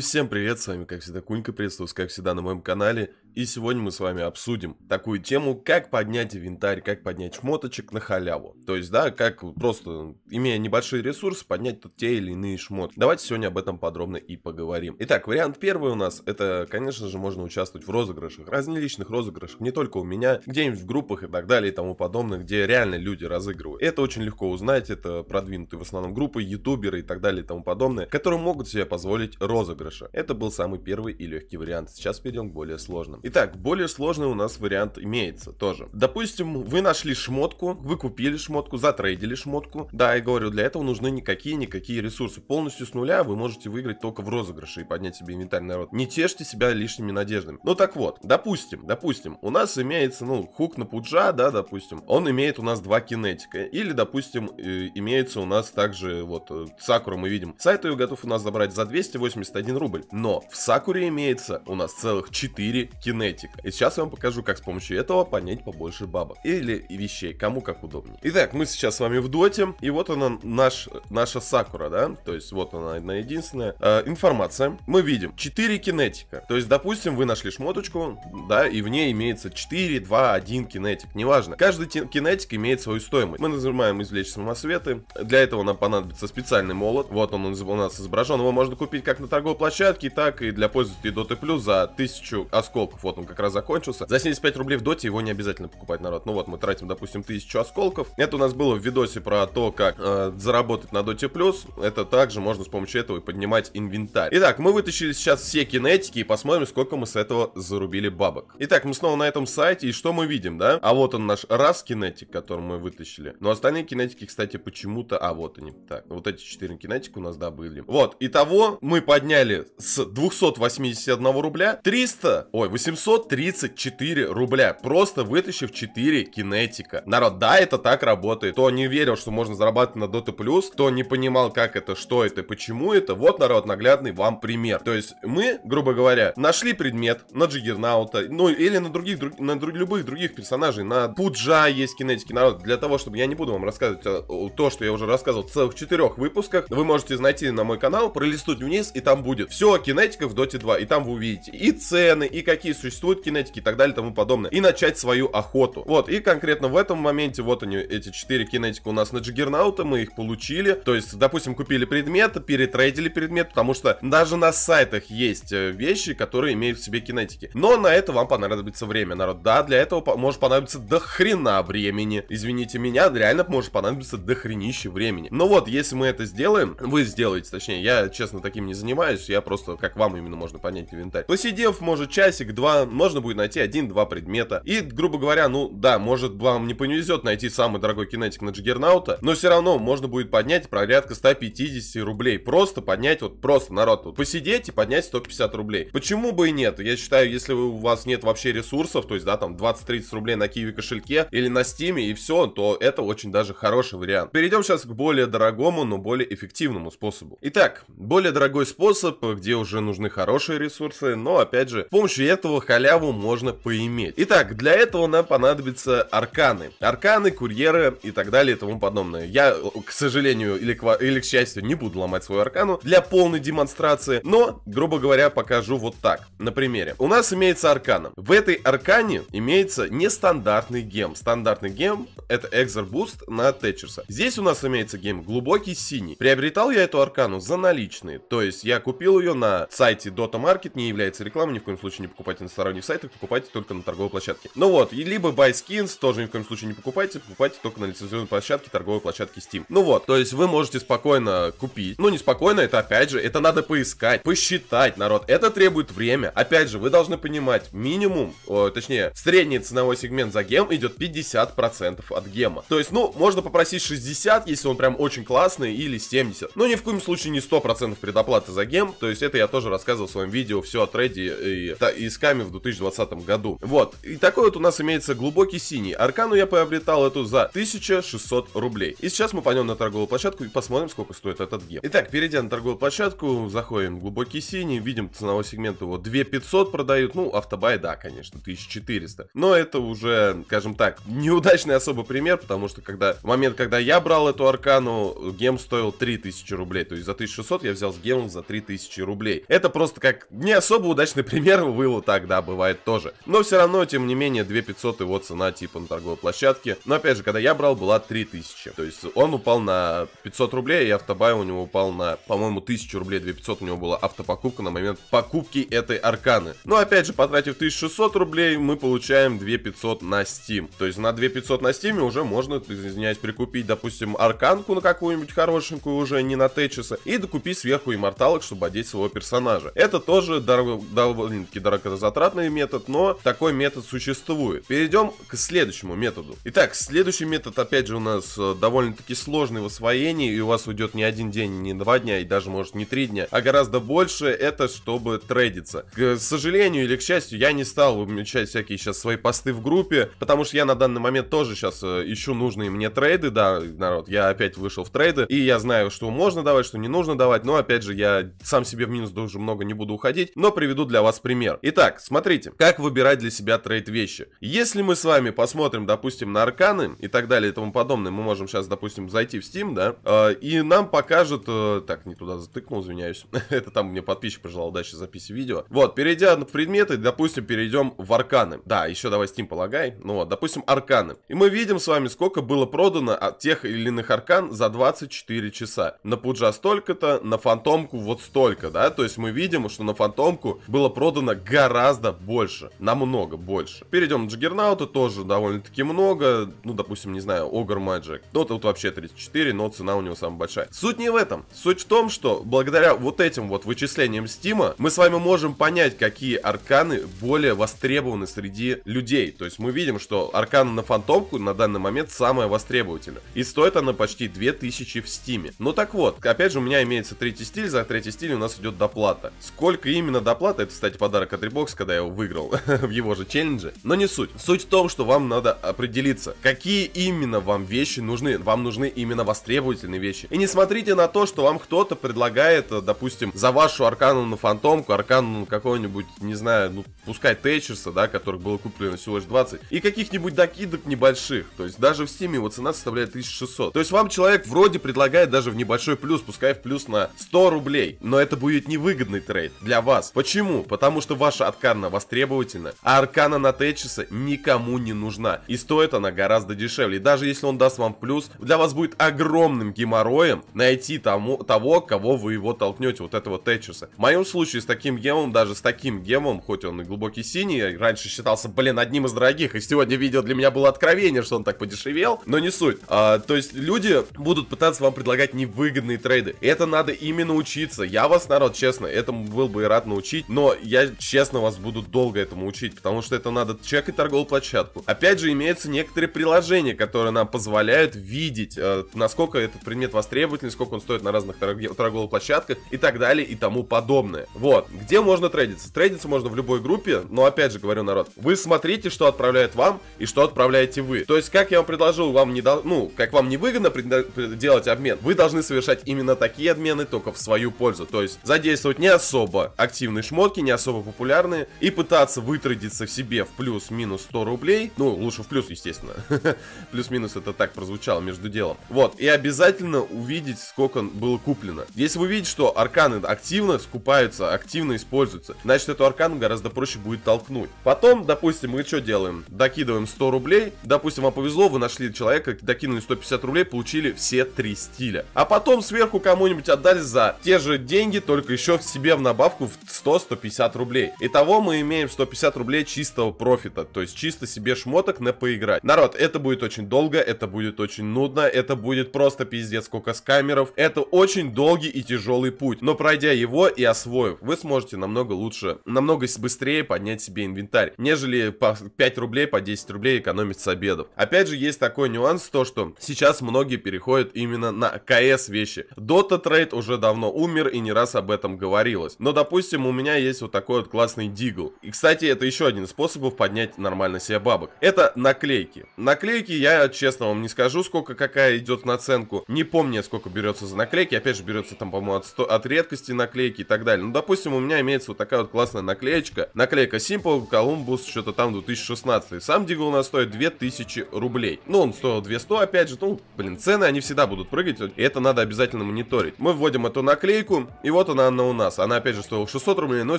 всем привет, с вами как всегда Кунька, приветствую как всегда на моем канале И сегодня мы с вами обсудим такую тему, как поднять инвентарь, как поднять шмоточек на халяву То есть, да, как просто, имея небольшие ресурсы, поднять тут те или иные шмот. Давайте сегодня об этом подробно и поговорим Итак, вариант первый у нас, это, конечно же, можно участвовать в розыгрышах Разнеличных розыгрышах, не только у меня, где-нибудь в группах и так далее и тому подобное, где реально люди разыгрывают Это очень легко узнать, это продвинутые в основном группы, ютуберы и так далее и тому подобное Которые могут себе позволить розыгрыш проигрыша. Это был самый первый и легкий вариант. Сейчас перейдем к более сложным. Итак, более сложный у нас вариант имеется тоже. Допустим, вы нашли шмотку, вы купили шмотку, затрейдили шмотку. Да, я говорю, для этого нужны никакие-никакие ресурсы. Полностью с нуля вы можете выиграть только в розыгрыше и поднять себе инвентарь народ. Не тешьте себя лишними надеждами. Ну так вот, допустим, допустим, у нас имеется, ну, хук на пуджа, да, допустим, он имеет у нас два кинетика. Или, допустим, э, имеется у нас также, вот, э, Сакуру мы видим. Сайт ее готов у нас забрать за 281 рубль. Но в Сакуре имеется у нас целых 4 кинетика. И сейчас я вам покажу, как с помощью этого понять побольше бабок. Или вещей, кому как удобнее. Итак, мы сейчас с вами в доте. И вот она, наш, наша Сакура, да? То есть вот она, одна единственная. Э, информация. Мы видим 4 кинетика. То есть, допустим, вы нашли шмоточку, да, и в ней имеется 4, 2, 1 кинетик. Неважно. Каждый кинетик имеет свою стоимость. Мы нажимаем извлечь самосветы. Для этого нам понадобится специальный молот. Вот он у нас изображен. Его можно купить как на торговой площадке площадке, так и для пользователей Dota Plus за 1000 осколков. Вот он как раз закончился. За 75 рублей в Доте его не обязательно покупать, народ. Ну вот, мы тратим, допустим, 1000 осколков. Это у нас было в видосе про то, как э, заработать на Dota Plus. Это также можно с помощью этого и поднимать инвентарь. Итак, мы вытащили сейчас все кинетики и посмотрим, сколько мы с этого зарубили бабок. Итак, мы снова на этом сайте, и что мы видим, да? А вот он наш раз кинетик, который мы вытащили. Но остальные кинетики, кстати, почему-то... А, вот они. Так, вот эти четыре кинетика у нас, да, были. Вот, итого мы подняли с 281 рубля 300, ой, 834 рубля, просто вытащив 4 кинетика. Народ, да, это так работает. Кто не верил, что можно зарабатывать на Dota+, кто не понимал, как это, что это, почему это, вот, народ, наглядный вам пример. То есть мы, грубо говоря, нашли предмет на Джиггернаута, ну, или на других, друг, на друг, любых других персонажей, на Пуджа есть кинетики, народ, для того, чтобы я не буду вам рассказывать а, то, что я уже рассказывал в целых четырех выпусках, вы можете найти на мой канал, пролистнуть вниз, и там будет будет все о в Доте 2. И там вы увидите и цены, и какие существуют кинетики и так далее и тому подобное. И начать свою охоту. Вот, и конкретно в этом моменте вот они, эти 4 кинетика у нас на Джиггернаута, мы их получили. То есть, допустим, купили предмет, перетрейдили предмет, потому что даже на сайтах есть э, вещи, которые имеют в себе кинетики. Но на это вам понадобится время, народ. Да, для этого может понадобиться до хрена времени. Извините меня, реально может понадобиться до хренище времени. Но ну вот, если мы это сделаем, вы сделаете, точнее, я, честно, таким не занимаюсь, есть я просто, как вам именно можно понять инвентарь. Посидев, может, часик-два, можно будет найти один-два предмета. И, грубо говоря, ну да, может, вам не повезет найти самый дорогой кинетик на Джиггернаута, но все равно можно будет поднять порядка 150 рублей. Просто поднять, вот просто, народ, вот, посидеть и поднять 150 рублей. Почему бы и нет? Я считаю, если у вас нет вообще ресурсов, то есть, да, там 20-30 рублей на киеве кошельке или на Стиме и все, то это очень даже хороший вариант. Перейдем сейчас к более дорогому, но более эффективному способу. Итак, более дорогой способ где уже нужны хорошие ресурсы, но опять же, с помощью этого халяву можно поиметь. Итак, для этого нам понадобятся арканы. Арканы, курьеры и так далее и тому подобное. Я, к сожалению или к, или к счастью, не буду ломать свою аркану для полной демонстрации, но, грубо говоря, покажу вот так, на примере. У нас имеется аркана. В этой аркане имеется нестандартный гем. Стандартный гем это Экзер Буст на Тэтчерса. Здесь у нас имеется гем глубокий синий. Приобретал я эту аркану за наличные, то есть я купил купил ее на сайте Dota Market, не является рекламой, ни в коем случае не покупайте на сторонних сайтах, покупайте только на торговой площадке. Ну вот, и либо Buy Skins, тоже ни в коем случае не покупайте, покупайте только на лицензионной площадке, торговой площадке Steam. Ну вот, то есть вы можете спокойно купить, ну не спокойно, это опять же, это надо поискать, посчитать, народ, это требует время. Опять же, вы должны понимать, минимум, о, точнее, средний ценовой сегмент за гем идет 50% от гема. То есть, ну, можно попросить 60, если он прям очень классный, или 70. Но ну, ни в коем случае не 100% предоплаты за гем, то есть это я тоже рассказывал в своем видео все о трейде и, и скаме в 2020 году. Вот. И такой вот у нас имеется глубокий синий. Аркану я приобретал эту за 1600 рублей. И сейчас мы пойдем на торговую площадку и посмотрим, сколько стоит этот гем. Итак, перейдя на торговую площадку, заходим в глубокий синий, видим ценовой сегмент его 2500 продают. Ну, автобай, да, конечно, 1400. Но это уже, скажем так, неудачный особо пример, потому что когда в момент, когда я брал эту аркану, гем стоил 3000 рублей. То есть за 1600 я взял с гемом за 3000 тысячи рублей. Это просто как не особо удачный пример, вывод тогда бывает тоже. Но все равно, тем не менее, 2500 его цена типа на торговой площадке. Но опять же, когда я брал, была 3000. То есть он упал на 500 рублей, и автобай у него упал на, по-моему, 1000 рублей, 2500 у него была автопокупка на момент покупки этой арканы. Но опять же, потратив 1600 рублей, мы получаем 2500 на Steam. То есть на 2500 на Steam уже можно, извиняюсь, прикупить, допустим, арканку на какую-нибудь хорошенькую уже, не на Течеса, и докупить сверху имморталок, чтобы одеть одеть своего персонажа. Это тоже довольно-таки дорогозатратный метод, но такой метод существует. Перейдем к следующему методу. Итак, следующий метод, опять же, у нас э, довольно-таки сложный в освоении, и у вас уйдет не один день, не два дня, и даже, может, не три дня, а гораздо больше это, чтобы трейдиться. К сожалению или к счастью, я не стал уменьшать всякие сейчас свои посты в группе, потому что я на данный момент тоже сейчас э, ищу нужные мне трейды, да, народ, я опять вышел в трейды, и я знаю, что можно давать, что не нужно давать, но, опять же, я сам себе в минус тоже много не буду уходить, но приведу для вас пример. Итак, смотрите, как выбирать для себя трейд вещи. Если мы с вами посмотрим, допустим, на арканы и так далее и тому подобное, мы можем сейчас, допустим, зайти в Steam, да, э, и нам покажет... Э, так, не туда затыкнул, извиняюсь. Это там мне подписчик пожелал удачи записи видео. Вот, перейдя в предметы, допустим, перейдем в арканы. Да, еще давай Steam полагай. Ну вот, допустим, арканы. И мы видим с вами, сколько было продано от тех или иных аркан за 24 часа. На Пуджа столько-то, на Фантомку вот столько столько, да, то есть мы видим, что на фантомку было продано гораздо больше, намного больше. Перейдем к Джиггернауту, тоже довольно-таки много, ну, допустим, не знаю, Огр Маджик, но ну, тут вообще 34, но цена у него самая большая. Суть не в этом, суть в том, что благодаря вот этим вот вычислениям Стима мы с вами можем понять, какие арканы более востребованы среди людей, то есть мы видим, что арканы на фантомку на данный момент самая востребовательная, и стоит она почти 2000 в Стиме. Ну так вот, опять же, у меня имеется третий стиль, за третий стиль у нас идет доплата. Сколько именно доплата, это, кстати, подарок от Ребокс, когда я его выиграл в его же челлендже. Но не суть. Суть в том, что вам надо определиться, какие именно вам вещи нужны. Вам нужны именно востребовательные вещи. И не смотрите на то, что вам кто-то предлагает, э, допустим, за вашу аркану на фантомку, аркану на какого-нибудь, не знаю, ну, пускай Тейчерса, да, которых было куплено всего лишь 20, и каких-нибудь докидок небольших. То есть даже в стиме его цена составляет 1600. То есть вам человек вроде предлагает даже в небольшой плюс, пускай в плюс на 100 рублей. Но это это будет невыгодный трейд для вас. Почему? Потому что ваша аркана востребовательна, а аркана на Течеса никому не нужна. И стоит она гораздо дешевле. И даже если он даст вам плюс, для вас будет огромным геморроем найти тому, того, кого вы его толкнете, вот этого Течеса. В моем случае с таким гемом, даже с таким гемом, хоть он и глубокий синий, раньше считался, блин, одним из дорогих, и сегодня видео для меня было откровение, что он так подешевел, но не суть. А, то есть люди будут пытаться вам предлагать невыгодные трейды. Это надо именно учиться. Я вас вас, народ, честно, этому был бы и рад научить, но я, честно, вас буду долго этому учить, потому что это надо чекать торговую площадку. Опять же, имеются некоторые приложения, которые нам позволяют видеть, э, насколько этот предмет востребовательный, сколько он стоит на разных торговых площадках и так далее и тому подобное. Вот, где можно трейдиться? Трейдиться можно в любой группе, но опять же говорю, народ, вы смотрите, что отправляет вам и что отправляете вы. То есть, как я вам предложил, вам не до... ну, как вам невыгодно пред... делать обмен, вы должны совершать именно такие обмены только в свою пользу. То есть есть задействовать не особо активные шмотки, не особо популярные, и пытаться вытрудиться в себе в плюс-минус 100 рублей, ну, лучше в плюс, естественно, плюс-минус это так прозвучало между делом, вот, и обязательно увидеть, сколько было куплено. Если вы видите, что арканы активно скупаются, активно используются, значит, эту аркану гораздо проще будет толкнуть. Потом, допустим, мы что делаем? Докидываем 100 рублей, допустим, вам повезло, вы нашли человека, докинули 150 рублей, получили все три стиля. А потом сверху кому-нибудь отдали за те же деньги, деньги только еще в себе в набавку в 100-150 рублей. Итого мы имеем 150 рублей чистого профита, то есть чисто себе шмоток на поиграть. Народ, это будет очень долго, это будет очень нудно, это будет просто пиздец сколько скамеров. Это очень долгий и тяжелый путь, но пройдя его и освоив, вы сможете намного лучше, намного быстрее поднять себе инвентарь, нежели по 5 рублей, по 10 рублей экономить с обедов. Опять же, есть такой нюанс, то что сейчас многие переходят именно на КС вещи. Dota трейд уже давно умер и не раз раз об этом говорилось. Но, допустим, у меня есть вот такой вот классный дигл. И, кстати, это еще один из способов поднять нормально себе бабок. Это наклейки. Наклейки, я честно вам не скажу, сколько какая идет наценку. Не помню, сколько берется за наклейки. Опять же, берется там, по-моему, от, 100, от редкости наклейки и так далее. Ну, допустим, у меня имеется вот такая вот классная наклеечка. Наклейка Simple Columbus, что-то там 2016. Сам дигл у нас стоит 2000 рублей. Ну, он стоил 200, опять же. Ну, блин, цены, они всегда будут прыгать. И это надо обязательно мониторить. Мы вводим эту наклейку. И вот вот она, она у нас. Она опять же стоила 600 рублей, но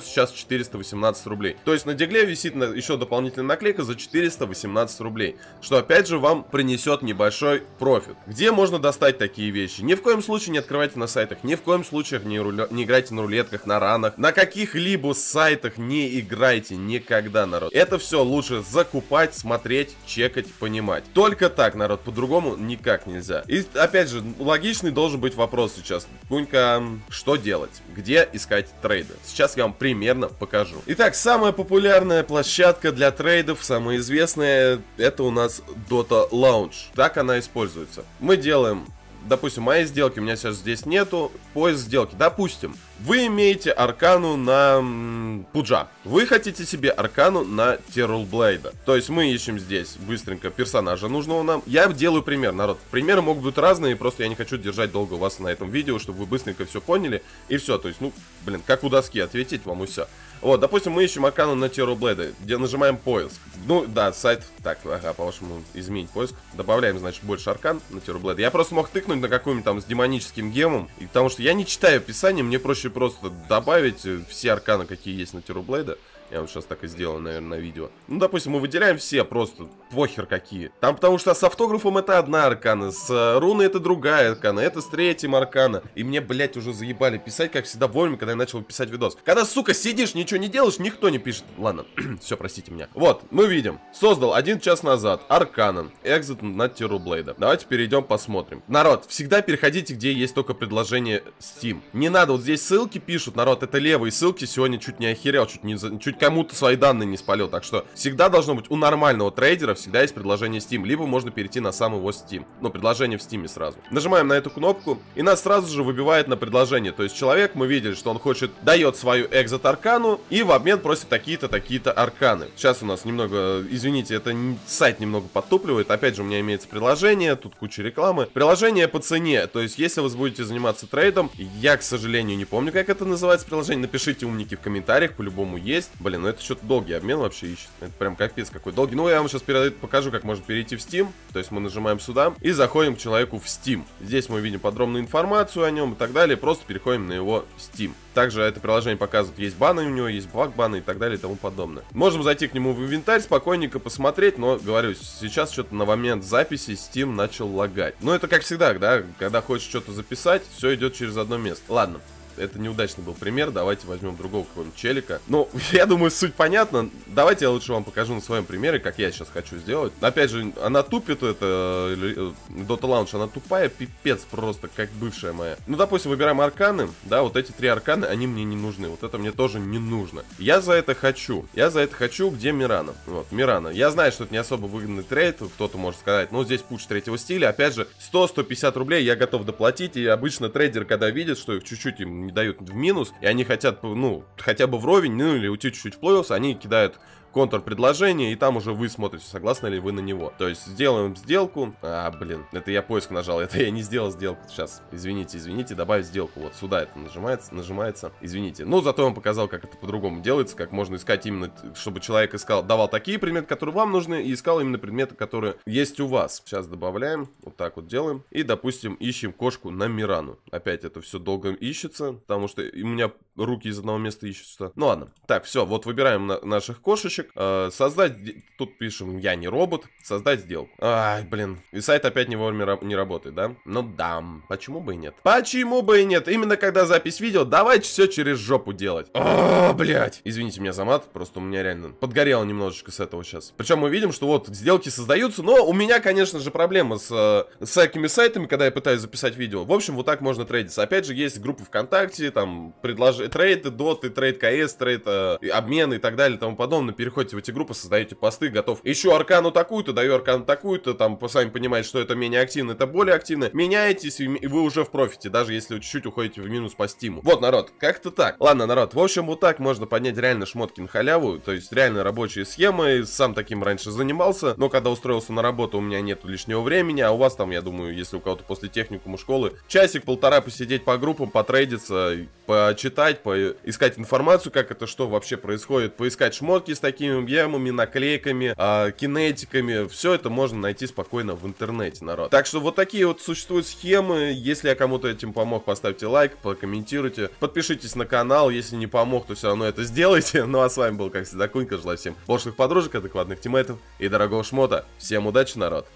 сейчас 418 рублей. То есть на дегле висит на, еще дополнительная наклейка за 418 рублей, что опять же вам принесет небольшой профит. Где можно достать такие вещи? Ни в коем случае не открывайте на сайтах, ни в коем случае не, руля... не играйте на рулетках, на ранах, на каких-либо сайтах не играйте никогда, народ. Это все лучше закупать, смотреть, чекать, понимать. Только так, народ, по-другому никак нельзя. И опять же, логичный должен быть вопрос сейчас. Кунька, что делать? делать, где искать трейды. Сейчас я вам примерно покажу. Итак, самая популярная площадка для трейдов, самая известная, это у нас Dota Lounge. Так она используется. Мы делаем допустим, моей сделки у меня сейчас здесь нету, поиск сделки. Допустим, вы имеете аркану на Пуджа. Вы хотите себе аркану на Блейда. То есть мы ищем здесь быстренько персонажа нужного нам. Я делаю пример, народ. Примеры могут быть разные, просто я не хочу держать долго вас на этом видео, чтобы вы быстренько все поняли. И все, то есть, ну, блин, как у доски ответить вам и все. Вот, допустим, мы ищем аркану на Тероблэда, где нажимаем поиск. Ну, да, сайт, так, ага, по-вашему, изменить поиск. Добавляем, значит, больше аркан на Тероблэда. Я просто мог тыкнуть на какую-нибудь там с демоническим гемом, и потому что я не читаю описание, мне проще просто добавить э, все арканы, какие есть на Тероблэда. Я вот сейчас так и сделаю, наверное, на видео. Ну, допустим, мы выделяем все просто, похер какие. Там потому что с автографом это одна аркана, с э, руной это другая аркана, это с третьим аркана. И мне, блядь, уже заебали писать, как всегда, вовремя, когда я начал писать видос. Когда, сука, сидишь, ничего не делаешь, никто не пишет. Ладно, все, простите меня. Вот, мы видим. Создал один час назад арканан, экзит на Блейда. Давайте перейдем, посмотрим. Народ, всегда переходите, где есть только предложение Steam. Не надо, вот здесь ссылки пишут, народ, это левые ссылки, сегодня чуть не охерел, чуть не, чуть кому-то свои данные не спалил. Так что всегда должно быть у нормального трейдера всегда есть предложение Steam, либо можно перейти на сам его Steam. но ну, предложение в Steam сразу. Нажимаем на эту кнопку, и нас сразу же выбивает на предложение. То есть человек, мы видели, что он хочет, дает свою экзот аркану, и в обмен просит такие-то, такие-то арканы. Сейчас у нас немного, извините, это сайт немного подтупливает. Опять же, у меня имеется приложение, тут куча рекламы. Приложение по цене. То есть, если вы будете заниматься трейдом, я, к сожалению, не помню, как это называется приложение, напишите умники в комментариях, по-любому есть блин, ну это что-то долгий обмен вообще ищет. Это прям капец какой долгий. Ну, я вам сейчас покажу, как можно перейти в Steam. То есть мы нажимаем сюда и заходим к человеку в Steam. Здесь мы видим подробную информацию о нем и так далее. Просто переходим на его Steam. Также это приложение показывает, есть баны у него, есть благ баны и так далее и тому подобное. Можем зайти к нему в инвентарь, спокойненько посмотреть, но, говорю, сейчас что-то на момент записи Steam начал лагать. Но ну, это как всегда, да, когда хочешь что-то записать, все идет через одно место. Ладно, это неудачный был пример, давайте возьмем другого какого-нибудь челика. Ну, я думаю, суть понятна. Давайте я лучше вам покажу на своем примере, как я сейчас хочу сделать. Опять же, она тупит, это э, Dota Launch, она тупая, пипец просто, как бывшая моя. Ну, допустим, выбираем арканы, да, вот эти три арканы, они мне не нужны, вот это мне тоже не нужно. Я за это хочу, я за это хочу, где Мирана? Вот, Мирана. Я знаю, что это не особо выгодный трейд, кто-то может сказать, но ну, здесь пуш третьего стиля, опять же, 100-150 рублей я готов доплатить, и обычно трейдер, когда видит, что их чуть-чуть им дают в минус, и они хотят, ну, хотя бы вровень, ну или уйти чуть-чуть в плей они кидают контрпредложение, и там уже вы смотрите, согласны ли вы на него. То есть сделаем сделку. А, блин, это я поиск нажал, это я не сделал сделку. Сейчас, извините, извините, добавить сделку. Вот сюда это нажимается, нажимается, извините. Ну, зато я вам показал, как это по-другому делается, как можно искать именно, чтобы человек искал, давал такие предметы, которые вам нужны, и искал именно предметы, которые есть у вас. Сейчас добавляем, вот так вот делаем. И, допустим, ищем кошку на Мирану. Опять это все долго ищется, потому что у меня руки из одного места ищут сюда. Ну ладно. Так, все, вот выбираем на наших кошечек. Э, создать... Тут пишем, я не робот. Создать сделку. Ай, блин. И сайт опять не вовремя не работает, да? Ну да, почему бы и нет? Почему бы и нет? Именно когда запись видео, давайте все через жопу делать. О, а, блядь. Извините меня за мат, просто у меня реально подгорело немножечко с этого сейчас. Причем мы видим, что вот сделки создаются, но у меня, конечно же, проблема с, э, с всякими сайтами, когда я пытаюсь записать видео. В общем, вот так можно трейдиться. Опять же, есть группа ВКонтакте, там, предложение трейды, доты, трейд КС, трейд э, обмены и так далее и тому подобное. Переходите в эти группы, создаете посты, готов. Еще аркану такую-то, даю аркану такую-то, там, сами понимаете, что это менее активно, это более активно. Меняетесь, и вы уже в профите, даже если вы чуть-чуть уходите в минус по стиму. Вот, народ, как-то так. Ладно, народ, в общем, вот так можно поднять реально шмотки на халяву, то есть реально рабочие схемы, сам таким раньше занимался, но когда устроился на работу, у меня нет лишнего времени, а у вас там, я думаю, если у кого-то после техникума школы, часик-полтора посидеть по группам, потрейдиться, почитать, почитать, поискать информацию, как это что вообще происходит, поискать шмотки с такими гемами, наклейками, э, кинетиками. Все это можно найти спокойно в интернете, народ. Так что вот такие вот существуют схемы. Если я кому-то этим помог, поставьте лайк, прокомментируйте, подпишитесь на канал. Если не помог, то все равно это сделайте. Ну а с вами был, как всегда, Кунька. Желаю всем пошлых подружек, адекватных тиммейтов и дорогого шмота. Всем удачи, народ!